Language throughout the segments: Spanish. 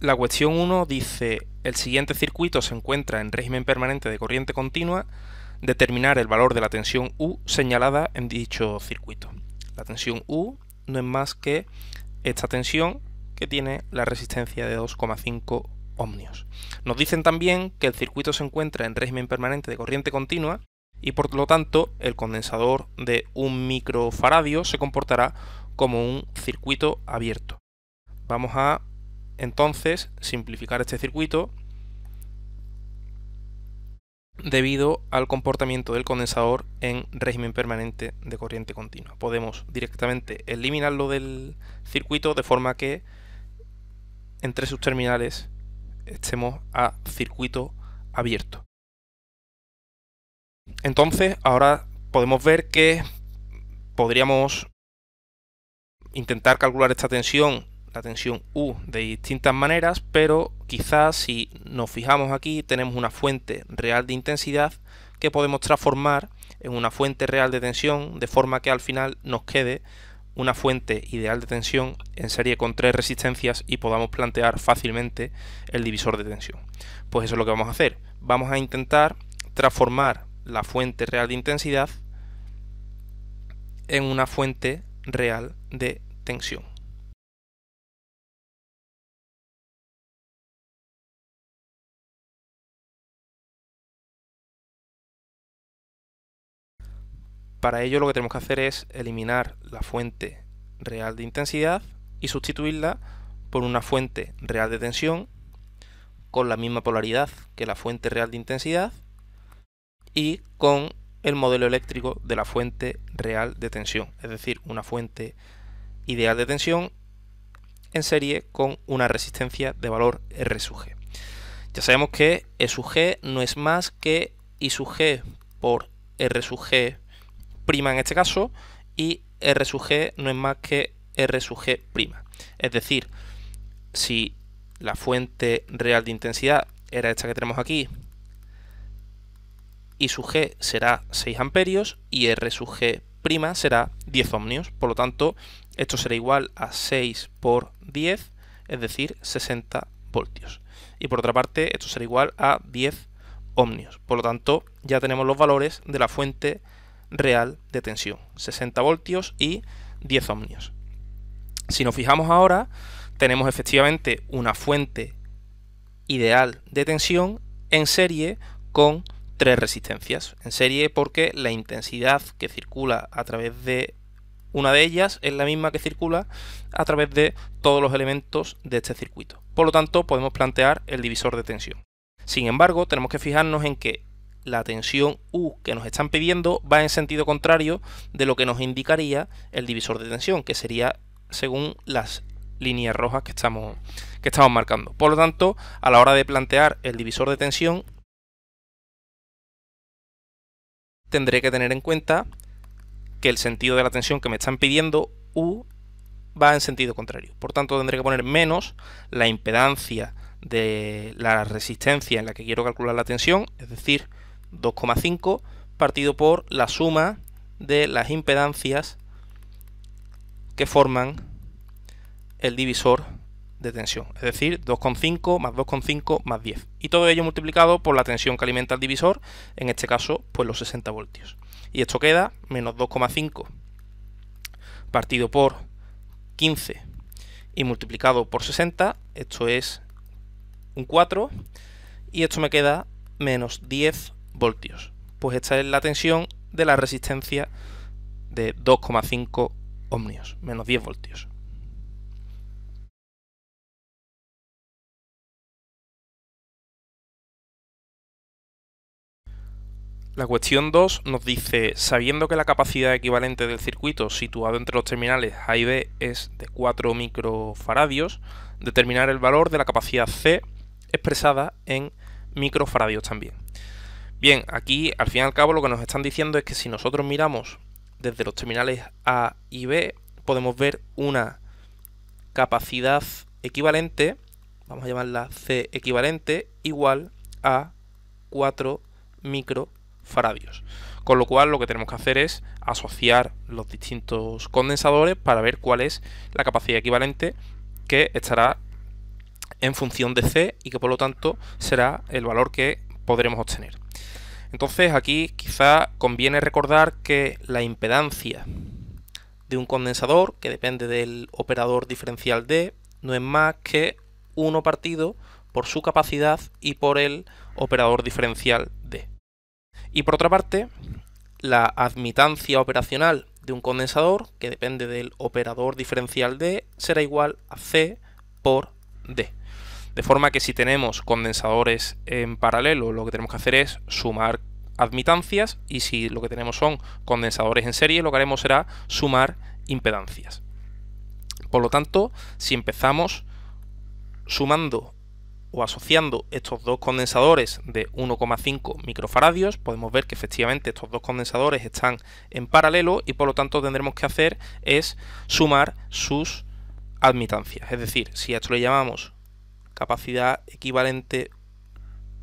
La cuestión 1 dice, el siguiente circuito se encuentra en régimen permanente de corriente continua, determinar el valor de la tensión U señalada en dicho circuito. La tensión U no es más que esta tensión que tiene la resistencia de 2,5 ohmios. Nos dicen también que el circuito se encuentra en régimen permanente de corriente continua y por lo tanto el condensador de un microfaradio se comportará como un circuito abierto. Vamos a entonces simplificar este circuito debido al comportamiento del condensador en régimen permanente de corriente continua. Podemos directamente eliminarlo del circuito de forma que entre sus terminales estemos a circuito abierto. Entonces, ahora podemos ver que podríamos intentar calcular esta tensión la tensión U de distintas maneras, pero quizás si nos fijamos aquí tenemos una fuente real de intensidad que podemos transformar en una fuente real de tensión, de forma que al final nos quede una fuente ideal de tensión en serie con tres resistencias y podamos plantear fácilmente el divisor de tensión. Pues eso es lo que vamos a hacer. Vamos a intentar transformar la fuente real de intensidad en una fuente real de tensión. Para ello lo que tenemos que hacer es eliminar la fuente real de intensidad y sustituirla por una fuente real de tensión con la misma polaridad que la fuente real de intensidad y con el modelo eléctrico de la fuente real de tensión, es decir, una fuente ideal de tensión en serie con una resistencia de valor R sub Ya sabemos que E sub no es más que I sub por R sub G prima en este caso, y R sub G no es más que R sub G prima. Es decir, si la fuente real de intensidad era esta que tenemos aquí, I sub G será 6 amperios y R sub G prima será 10 ohmios. Por lo tanto, esto será igual a 6 por 10, es decir, 60 voltios. Y por otra parte, esto será igual a 10 ohmios. Por lo tanto, ya tenemos los valores de la fuente real de tensión, 60 voltios y 10 ohmios. Si nos fijamos ahora, tenemos efectivamente una fuente ideal de tensión en serie con tres resistencias. En serie porque la intensidad que circula a través de una de ellas es la misma que circula a través de todos los elementos de este circuito. Por lo tanto, podemos plantear el divisor de tensión. Sin embargo, tenemos que fijarnos en que la tensión U que nos están pidiendo va en sentido contrario de lo que nos indicaría el divisor de tensión, que sería según las líneas rojas que estamos, que estamos marcando. Por lo tanto, a la hora de plantear el divisor de tensión, tendré que tener en cuenta que el sentido de la tensión que me están pidiendo, U, va en sentido contrario. Por tanto, tendré que poner menos la impedancia de la resistencia en la que quiero calcular la tensión, es decir, 2,5 partido por la suma de las impedancias que forman el divisor de tensión, es decir, 2,5 más 2,5 más 10. Y todo ello multiplicado por la tensión que alimenta el divisor, en este caso, pues los 60 voltios. Y esto queda menos 2,5 partido por 15 y multiplicado por 60, esto es un 4, y esto me queda menos 10 voltios. Pues esta es la tensión de la resistencia de 2,5 ohmios, menos 10 voltios. La cuestión 2 nos dice, sabiendo que la capacidad equivalente del circuito situado entre los terminales A y B es de 4 microfaradios, determinar el valor de la capacidad C expresada en microfaradios también. Bien, aquí al fin y al cabo lo que nos están diciendo es que si nosotros miramos desde los terminales A y B, podemos ver una capacidad equivalente, vamos a llamarla C equivalente, igual a 4 microfaradios. Con lo cual lo que tenemos que hacer es asociar los distintos condensadores para ver cuál es la capacidad equivalente que estará en función de C y que por lo tanto será el valor que podremos obtener. Entonces aquí quizá conviene recordar que la impedancia de un condensador, que depende del operador diferencial D, no es más que 1 partido por su capacidad y por el operador diferencial D. Y por otra parte, la admitancia operacional de un condensador, que depende del operador diferencial D, será igual a C por D. De forma que si tenemos condensadores en paralelo, lo que tenemos que hacer es sumar admitancias y si lo que tenemos son condensadores en serie, lo que haremos será sumar impedancias. Por lo tanto, si empezamos sumando o asociando estos dos condensadores de 1,5 microfaradios, podemos ver que efectivamente estos dos condensadores están en paralelo y por lo tanto tendremos que hacer es sumar sus admitancias. Es decir, si a esto le llamamos capacidad equivalente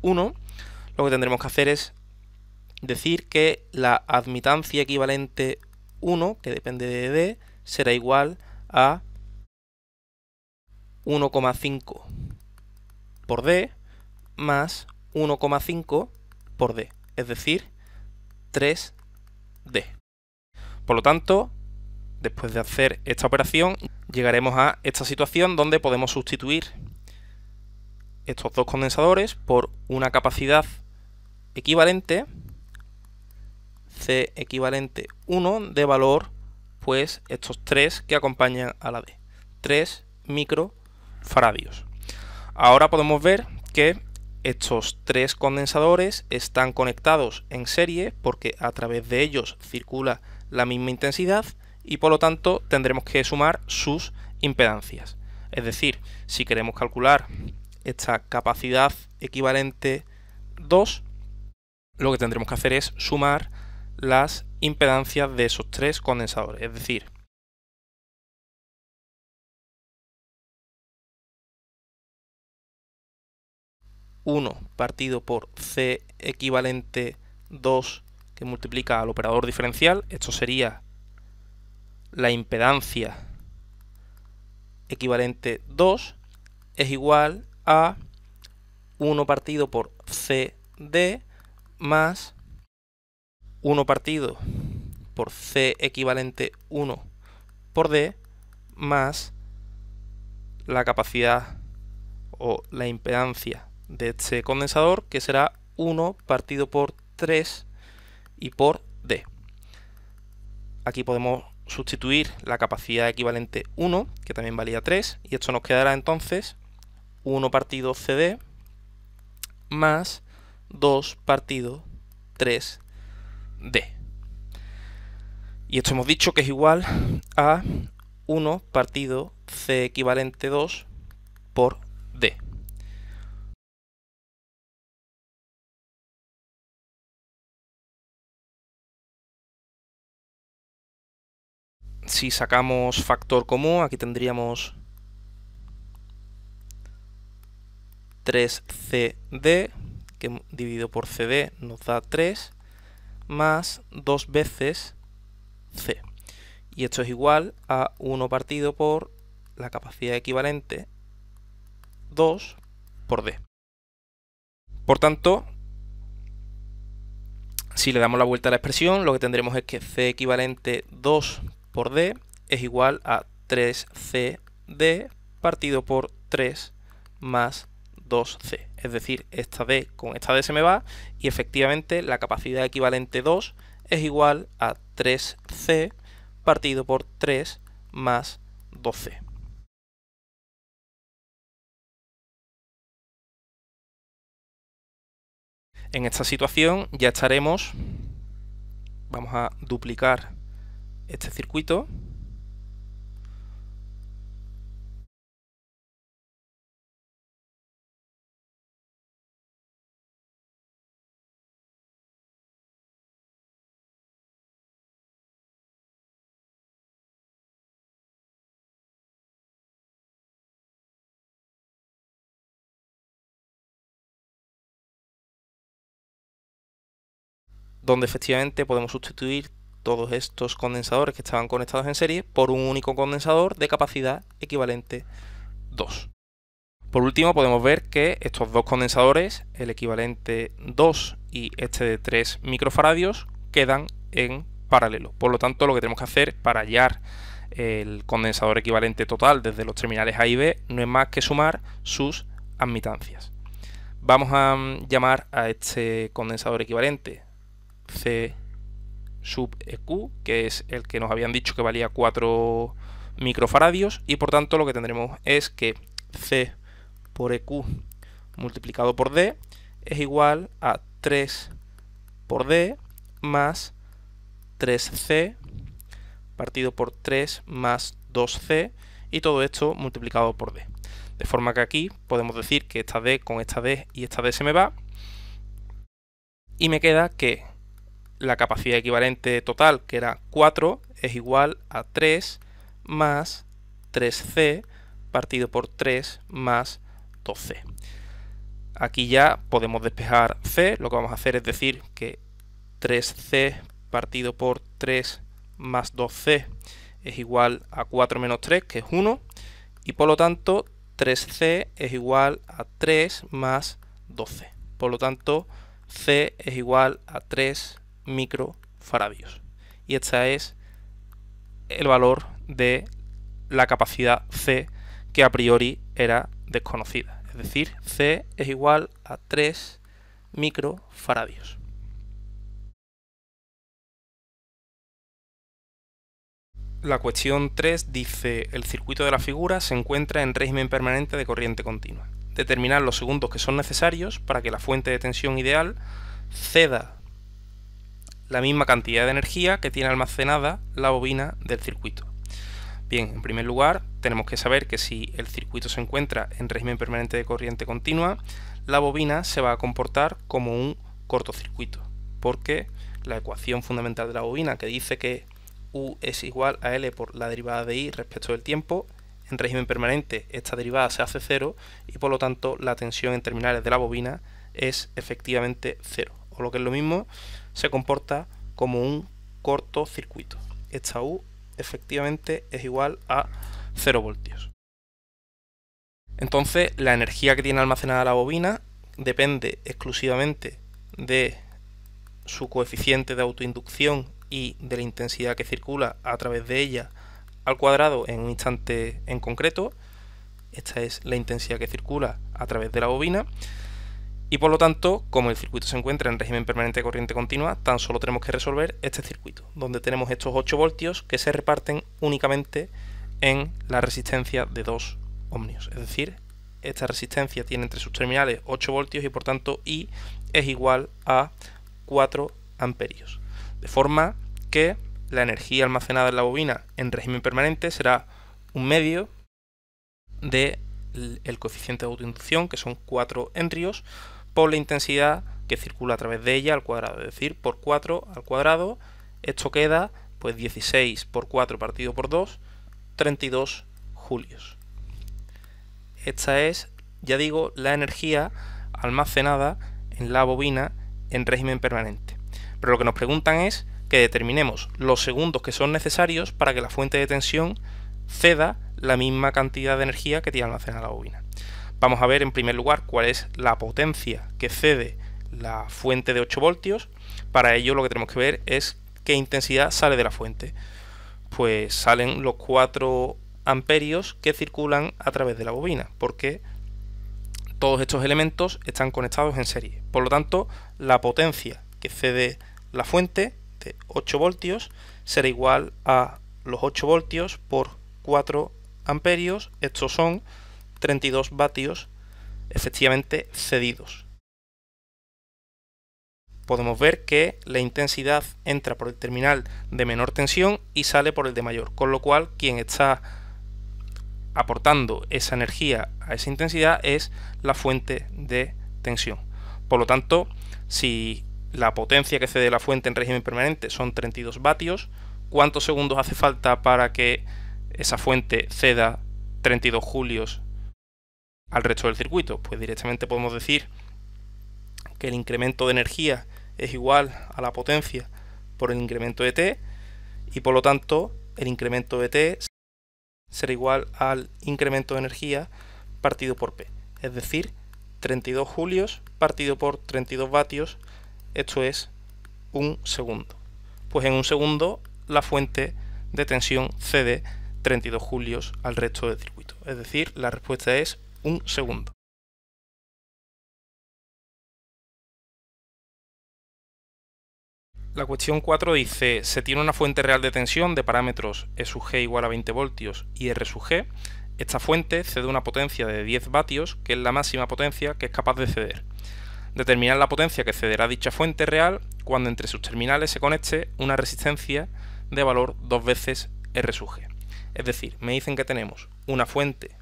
1, lo que tendremos que hacer es decir que la admitancia equivalente 1, que depende de D, será igual a 1,5 por D más 1,5 por D, es decir, 3D. Por lo tanto, después de hacer esta operación, llegaremos a esta situación donde podemos sustituir estos dos condensadores por una capacidad equivalente, C equivalente 1 de valor, pues estos tres que acompañan a la D, 3 microfaradios. Ahora podemos ver que estos tres condensadores están conectados en serie porque a través de ellos circula la misma intensidad y por lo tanto tendremos que sumar sus impedancias. Es decir, si queremos calcular esta capacidad equivalente 2, lo que tendremos que hacer es sumar las impedancias de esos tres condensadores. Es decir, ...1 partido por C equivalente 2 que multiplica al operador diferencial. Esto sería la impedancia equivalente 2 es igual a 1 partido por CD más 1 partido por C equivalente 1 por D más la capacidad o la impedancia de este condensador que será 1 partido por 3 y por D. Aquí podemos sustituir la capacidad equivalente 1 que también valía 3 y esto nos quedará entonces 1 partido CD más 2 partido 3D. Y esto hemos dicho que es igual a 1 partido C equivalente 2 por D. Si sacamos factor común, aquí tendríamos 3CD, que dividido por CD nos da 3, más 2 veces C. Y esto es igual a 1 partido por la capacidad equivalente 2 por D. Por tanto, si le damos la vuelta a la expresión, lo que tendremos es que C equivalente 2 por D es igual a 3CD partido por 3 más c Es decir, esta D con esta D se me va y efectivamente la capacidad equivalente 2 es igual a 3C partido por 3 más 12. En esta situación ya estaremos, vamos a duplicar este circuito donde efectivamente podemos sustituir todos estos condensadores que estaban conectados en serie por un único condensador de capacidad equivalente 2. Por último podemos ver que estos dos condensadores, el equivalente 2 y este de 3 microfaradios, quedan en paralelo. Por lo tanto lo que tenemos que hacer para hallar el condensador equivalente total desde los terminales A y B no es más que sumar sus admitancias. Vamos a mm, llamar a este condensador equivalente C sub EQ, que es el que nos habían dicho que valía 4 microfaradios, y por tanto lo que tendremos es que C por EQ multiplicado por D es igual a 3 por D más 3C partido por 3 más 2C y todo esto multiplicado por D. De forma que aquí podemos decir que esta D con esta D y esta D se me va y me queda que la capacidad equivalente total, que era 4, es igual a 3 más 3c partido por 3 más 12. Aquí ya podemos despejar c, lo que vamos a hacer es decir que 3c partido por 3 más 12 c es igual a 4 menos 3, que es 1, y por lo tanto 3c es igual a 3 más 12. Por lo tanto, c es igual a 3 microfaradios. Y esta es el valor de la capacidad C que a priori era desconocida. Es decir, C es igual a 3 microfaradios. La cuestión 3 dice, el circuito de la figura se encuentra en régimen permanente de corriente continua. Determinar los segundos que son necesarios para que la fuente de tensión ideal ceda la misma cantidad de energía que tiene almacenada la bobina del circuito. Bien, en primer lugar, tenemos que saber que si el circuito se encuentra en régimen permanente de corriente continua, la bobina se va a comportar como un cortocircuito, porque la ecuación fundamental de la bobina que dice que U es igual a L por la derivada de I respecto del tiempo, en régimen permanente esta derivada se hace cero y por lo tanto la tensión en terminales de la bobina es efectivamente cero. O lo que es lo mismo, se comporta como un cortocircuito. Esta U efectivamente es igual a 0 voltios. Entonces, la energía que tiene almacenada la bobina depende exclusivamente de su coeficiente de autoinducción y de la intensidad que circula a través de ella al cuadrado en un instante en concreto. Esta es la intensidad que circula a través de la bobina y por lo tanto, como el circuito se encuentra en régimen permanente de corriente continua, tan solo tenemos que resolver este circuito, donde tenemos estos 8 voltios que se reparten únicamente en la resistencia de 2 ohmios. Es decir, esta resistencia tiene entre sus terminales 8 voltios y por tanto I es igual a 4 amperios. De forma que la energía almacenada en la bobina en régimen permanente será un medio del coeficiente de autoinducción, que son 4 enrios, por la intensidad que circula a través de ella al cuadrado, es decir, por 4 al cuadrado, esto queda pues 16 por 4 partido por 2, 32 julios. Esta es, ya digo, la energía almacenada en la bobina en régimen permanente. Pero lo que nos preguntan es que determinemos los segundos que son necesarios para que la fuente de tensión ceda la misma cantidad de energía que tiene almacenada la bobina. Vamos a ver en primer lugar cuál es la potencia que cede la fuente de 8 voltios. Para ello lo que tenemos que ver es qué intensidad sale de la fuente. Pues salen los 4 amperios que circulan a través de la bobina, porque todos estos elementos están conectados en serie. Por lo tanto, la potencia que cede la fuente de 8 voltios será igual a los 8 voltios por 4 amperios. Estos son 32 vatios efectivamente cedidos. Podemos ver que la intensidad entra por el terminal de menor tensión y sale por el de mayor, con lo cual quien está aportando esa energía a esa intensidad es la fuente de tensión. Por lo tanto, si la potencia que cede la fuente en régimen permanente son 32 vatios, ¿cuántos segundos hace falta para que esa fuente ceda 32 julios al resto del circuito? Pues directamente podemos decir que el incremento de energía es igual a la potencia por el incremento de T y por lo tanto el incremento de T será igual al incremento de energía partido por P, es decir, 32 julios partido por 32 vatios, esto es un segundo. Pues en un segundo la fuente de tensión cede 32 julios al resto del circuito, es decir, la respuesta es un segundo. La cuestión 4 dice, se tiene una fuente real de tensión de parámetros E sub igual a 20 voltios y R Esta fuente cede una potencia de 10 vatios, que es la máxima potencia que es capaz de ceder. Determinar la potencia que cederá dicha fuente real cuando entre sus terminales se conecte una resistencia de valor dos veces R sub Es decir, me dicen que tenemos una fuente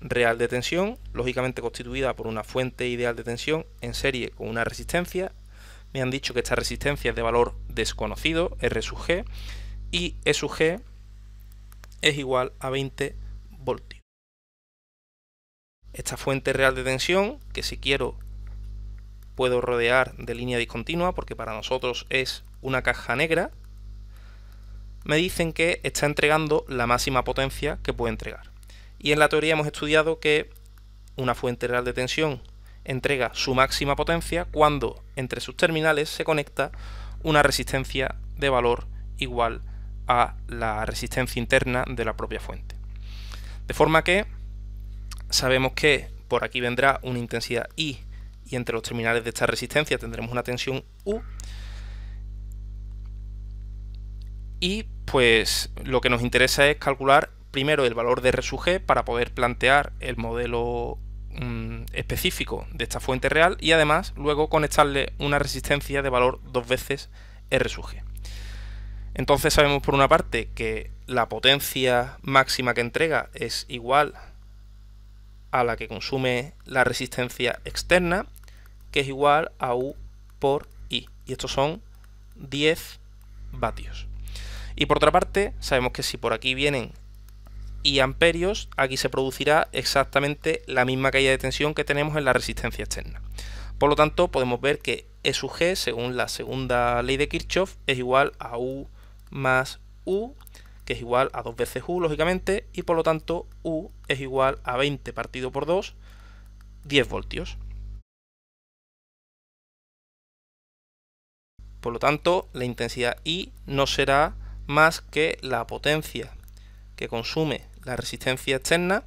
real de tensión, lógicamente constituida por una fuente ideal de tensión en serie con una resistencia. Me han dicho que esta resistencia es de valor desconocido, R sub G, y E sub G es igual a 20 voltios. Esta fuente real de tensión, que si quiero puedo rodear de línea discontinua, porque para nosotros es una caja negra, me dicen que está entregando la máxima potencia que puede entregar. Y en la teoría hemos estudiado que una fuente real de tensión entrega su máxima potencia cuando entre sus terminales se conecta una resistencia de valor igual a la resistencia interna de la propia fuente. De forma que sabemos que por aquí vendrá una intensidad I y entre los terminales de esta resistencia tendremos una tensión U. Y pues lo que nos interesa es calcular primero el valor de R sub G para poder plantear el modelo mm, específico de esta fuente real y además luego conectarle una resistencia de valor dos veces R sub Entonces sabemos por una parte que la potencia máxima que entrega es igual a la que consume la resistencia externa, que es igual a U por I. Y estos son 10 vatios. Y por otra parte, sabemos que si por aquí vienen y amperios, aquí se producirá exactamente la misma caída de tensión que tenemos en la resistencia externa. Por lo tanto, podemos ver que E sub G, según la segunda ley de Kirchhoff, es igual a U más U, que es igual a 2 veces U, lógicamente, y por lo tanto U es igual a 20 partido por 2, 10 voltios. Por lo tanto, la intensidad I no será más que la potencia que consume la resistencia externa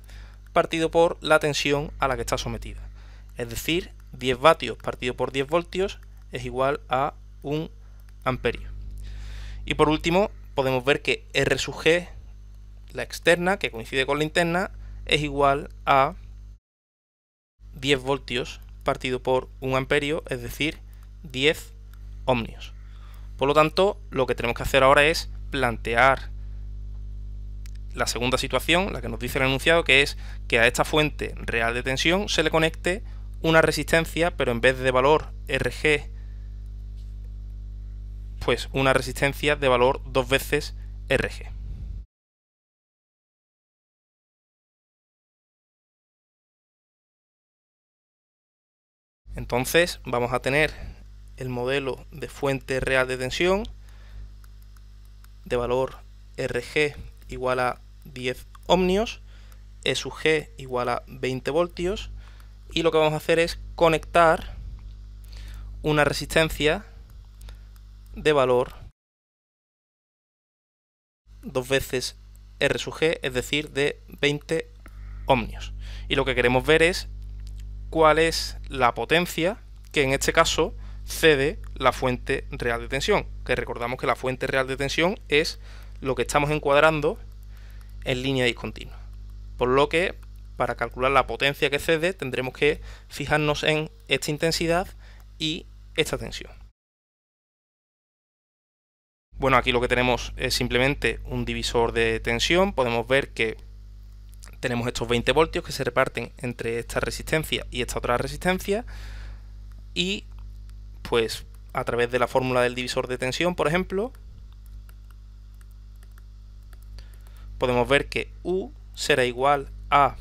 partido por la tensión a la que está sometida. Es decir, 10 vatios partido por 10 voltios es igual a 1 amperio. Y por último, podemos ver que R sub G, la externa, que coincide con la interna, es igual a 10 voltios partido por 1 amperio, es decir, 10 ohmios. Por lo tanto, lo que tenemos que hacer ahora es plantear la segunda situación, la que nos dice el enunciado, que es que a esta fuente real de tensión se le conecte una resistencia, pero en vez de valor RG, pues una resistencia de valor dos veces RG. Entonces vamos a tener el modelo de fuente real de tensión de valor RG igual a 10 ohmios, E sub G igual a 20 voltios y lo que vamos a hacer es conectar una resistencia de valor dos veces R sub G, es decir, de 20 ohmios. Y lo que queremos ver es cuál es la potencia que en este caso cede la fuente real de tensión, que recordamos que la fuente real de tensión es lo que estamos encuadrando en línea discontinua. Por lo que, para calcular la potencia que cede, tendremos que fijarnos en esta intensidad y esta tensión. Bueno, aquí lo que tenemos es simplemente un divisor de tensión. Podemos ver que tenemos estos 20 voltios que se reparten entre esta resistencia y esta otra resistencia. Y pues a través de la fórmula del divisor de tensión, por ejemplo, podemos ver que U será igual a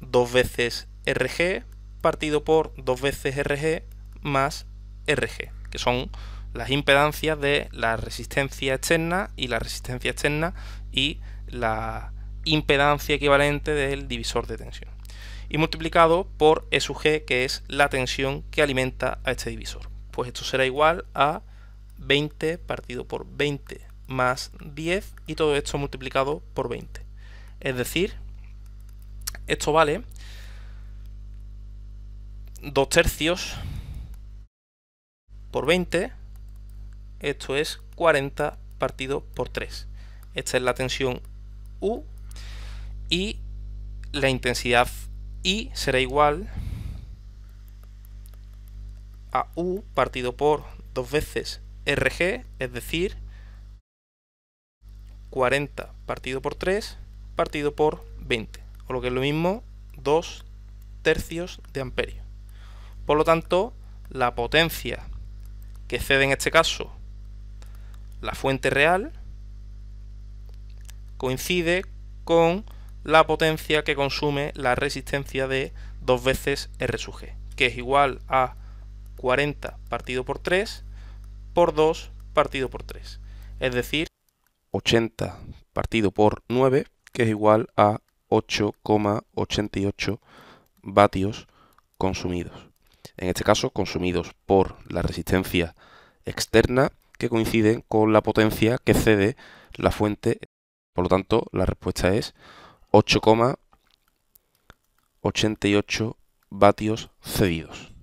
2 veces RG partido por 2 veces RG más RG, que son las impedancias de la resistencia externa y la resistencia externa y la impedancia equivalente del divisor de tensión. Y multiplicado por E G, que es la tensión que alimenta a este divisor. Pues esto será igual a 20 partido por 20 más 10 y todo esto multiplicado por 20. Es decir, esto vale 2 tercios por 20, esto es 40 partido por 3. Esta es la tensión U y la intensidad I será igual a U partido por dos veces RG, es decir, 40 partido por 3 partido por 20, o lo que es lo mismo, 2 tercios de amperio. Por lo tanto, la potencia que cede en este caso la fuente real coincide con la potencia que consume la resistencia de dos veces R sub G, que es igual a 40 partido por 3 por 2 partido por 3. Es decir, 80 partido por 9, que es igual a 8,88 vatios consumidos. En este caso, consumidos por la resistencia externa que coinciden con la potencia que cede la fuente. Por lo tanto, la respuesta es 8,88 vatios cedidos.